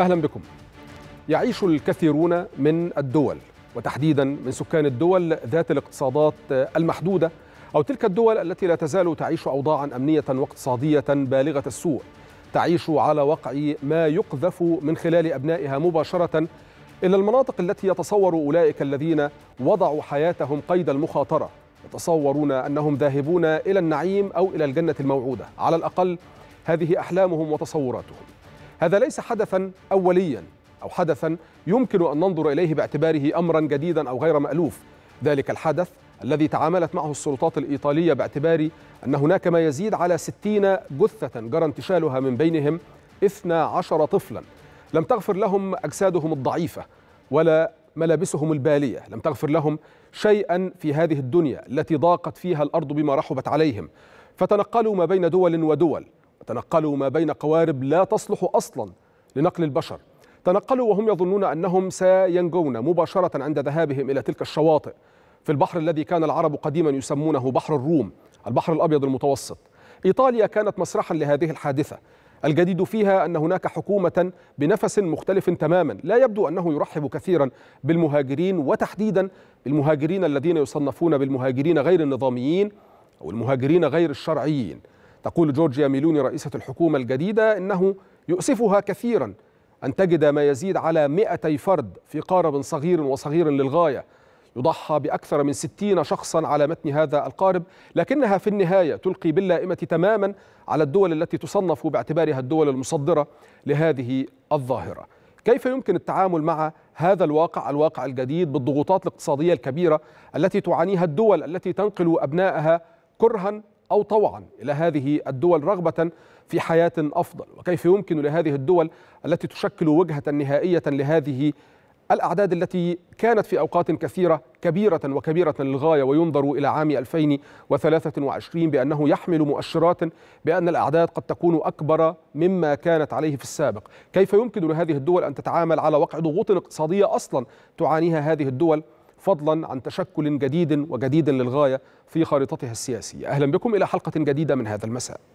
أهلا بكم يعيش الكثيرون من الدول وتحديدا من سكان الدول ذات الاقتصادات المحدودة أو تلك الدول التي لا تزال تعيش أوضاعا أمنية واقتصادية بالغة السوء تعيش على وقع ما يقذف من خلال أبنائها مباشرة إلى المناطق التي يتصور أولئك الذين وضعوا حياتهم قيد المخاطرة يتصورون أنهم ذاهبون إلى النعيم أو إلى الجنة الموعودة على الأقل هذه أحلامهم وتصوراتهم هذا ليس حدثا اوليا او حدثا يمكن ان ننظر اليه باعتباره امرا جديدا او غير مالوف ذلك الحدث الذي تعاملت معه السلطات الإيطالية باعتبار أن هناك ما يزيد على ستين جثة جرى انتشالها من بينهم إثنا عشر طفلا لم تغفر لهم أجسادهم الضعيفة ولا ملابسهم البالية لم تغفر لهم شيئا في هذه الدنيا التي ضاقت فيها الأرض بما رحبت عليهم فتنقلوا ما بين دول ودول تنقلوا ما بين قوارب لا تصلح أصلا لنقل البشر تنقلوا وهم يظنون أنهم سينجون مباشرة عند ذهابهم إلى تلك الشواطئ في البحر الذي كان العرب قديما يسمونه بحر الروم البحر الأبيض المتوسط إيطاليا كانت مسرحا لهذه الحادثة الجديد فيها أن هناك حكومة بنفس مختلف تماما لا يبدو أنه يرحب كثيرا بالمهاجرين وتحديدا بالمهاجرين الذين يصنفون بالمهاجرين غير النظاميين أو المهاجرين غير الشرعيين تقول جورجيا ميلوني رئيسة الحكومة الجديدة إنه يؤسفها كثيرا أن تجد ما يزيد على 200 فرد في قارب صغير وصغير للغاية يضحى بأكثر من 60 شخصا على متن هذا القارب لكنها في النهاية تلقي باللائمة تماما على الدول التي تصنف باعتبارها الدول المصدرة لهذه الظاهرة كيف يمكن التعامل مع هذا الواقع الواقع الجديد بالضغوطات الاقتصادية الكبيرة التي تعانيها الدول التي تنقل أبنائها كرها أو طوعا إلى هذه الدول رغبة في حياة أفضل وكيف يمكن لهذه الدول التي تشكل وجهة نهائية لهذه الأعداد التي كانت في أوقات كثيرة كبيرة وكبيرة للغاية وينظر إلى عام 2023 بأنه يحمل مؤشرات بأن الأعداد قد تكون أكبر مما كانت عليه في السابق كيف يمكن لهذه الدول أن تتعامل على وقع ضغوط اقتصادية أصلا تعانيها هذه الدول فضلا عن تشكل جديد وجديد للغاية في خارطتها السياسية أهلا بكم إلى حلقة جديدة من هذا المساء